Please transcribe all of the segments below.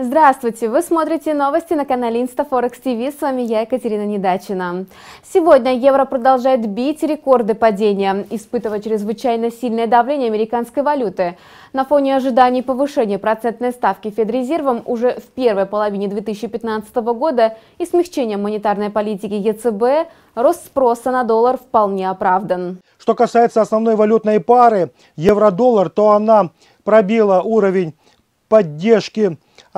Здравствуйте! Вы смотрите новости на канале Инстафорекс ТВ. С вами я, Екатерина Недачина. Сегодня евро продолжает бить рекорды падения, испытывая чрезвычайно сильное давление американской валюты. На фоне ожиданий повышения процентной ставки Федрезервом уже в первой половине 2015 года и смягчения монетарной политики ЕЦБ рост спроса на доллар вполне оправдан. Что касается основной валютной пары евро-доллар, то она пробила уровень поддержки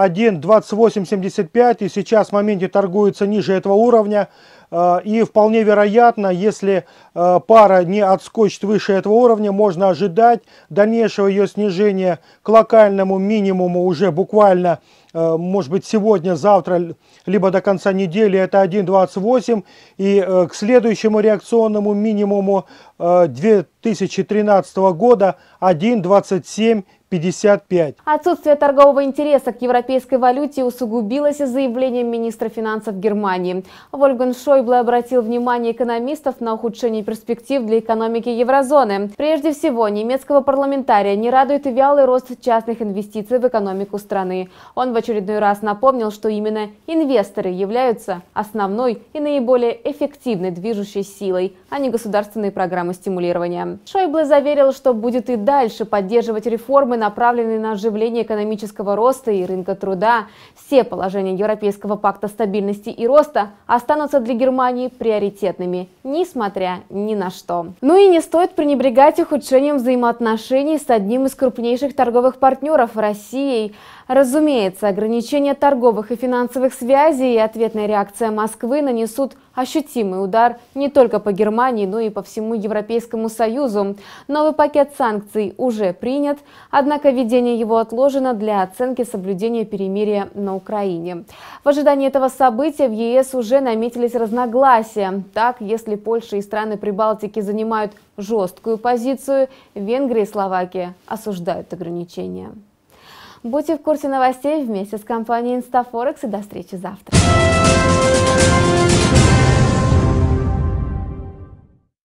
1.2875 и сейчас в моменте торгуется ниже этого уровня. Э, и вполне вероятно, если э, пара не отскочит выше этого уровня, можно ожидать дальнейшего ее снижения к локальному минимуму уже буквально э, может быть, сегодня, завтра, либо до конца недели, это 1.28. И к следующему реакционному минимуму 2013 года 1.27. 55. Отсутствие торгового интереса к европейской валюте усугубилось заявлением министра финансов Германии. Вольган Шой. Шойбле обратил внимание экономистов на ухудшение перспектив для экономики еврозоны. Прежде всего, немецкого парламентария не радует и вялый рост частных инвестиций в экономику страны. Он в очередной раз напомнил, что именно инвесторы являются основной и наиболее эффективной движущей силой, а не государственные программы стимулирования. Шойбле заверил, что будет и дальше поддерживать реформы, направленные на оживление экономического роста и рынка труда. Все положения Европейского пакта стабильности и роста останутся для Германии Германии приоритетными, несмотря ни на что. Ну и не стоит пренебрегать ухудшением взаимоотношений с одним из крупнейших торговых партнеров – Россией. Разумеется, ограничения торговых и финансовых связей и ответная реакция Москвы нанесут ощутимый удар не только по Германии, но и по всему Европейскому Союзу. Новый пакет санкций уже принят, однако введение его отложено для оценки соблюдения перемирия на Украине. В ожидании этого события в ЕС уже наметились разногласия разногласия. Так, если Польша и страны Прибалтики занимают жесткую позицию, Венгрия и Словакия осуждают ограничения. Будьте в курсе новостей вместе с компанией InstaForex и до встречи завтра.